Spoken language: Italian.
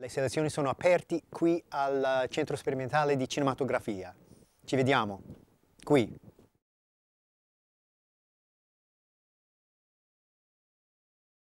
Le selezioni sono aperte qui al Centro Sperimentale di Cinematografia. Ci vediamo qui.